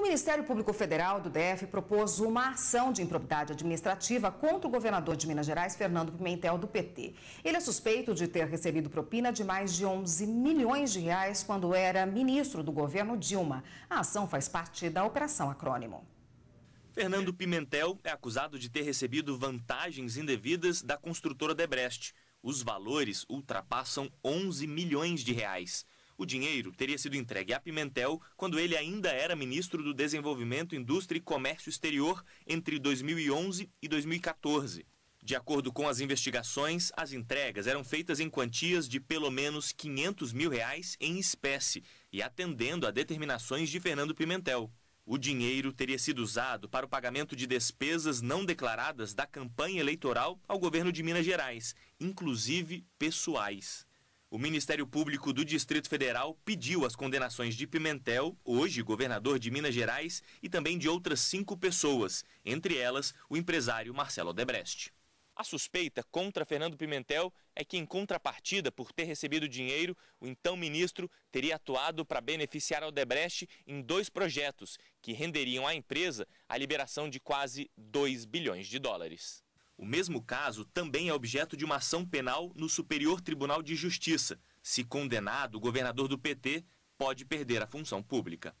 O Ministério Público Federal do DF propôs uma ação de improbidade administrativa contra o governador de Minas Gerais, Fernando Pimentel, do PT. Ele é suspeito de ter recebido propina de mais de 11 milhões de reais quando era ministro do governo Dilma. A ação faz parte da Operação Acrônimo. Fernando Pimentel é acusado de ter recebido vantagens indevidas da construtora Debrecht. Os valores ultrapassam 11 milhões de reais. O dinheiro teria sido entregue a Pimentel quando ele ainda era ministro do Desenvolvimento, Indústria e Comércio Exterior entre 2011 e 2014. De acordo com as investigações, as entregas eram feitas em quantias de pelo menos 500 mil reais em espécie e atendendo a determinações de Fernando Pimentel. O dinheiro teria sido usado para o pagamento de despesas não declaradas da campanha eleitoral ao governo de Minas Gerais, inclusive pessoais. O Ministério Público do Distrito Federal pediu as condenações de Pimentel, hoje governador de Minas Gerais, e também de outras cinco pessoas, entre elas o empresário Marcelo Odebrecht. A suspeita contra Fernando Pimentel é que, em contrapartida por ter recebido dinheiro, o então ministro teria atuado para beneficiar a Odebrecht em dois projetos que renderiam à empresa a liberação de quase 2 bilhões de dólares. O mesmo caso também é objeto de uma ação penal no Superior Tribunal de Justiça. Se condenado, o governador do PT pode perder a função pública.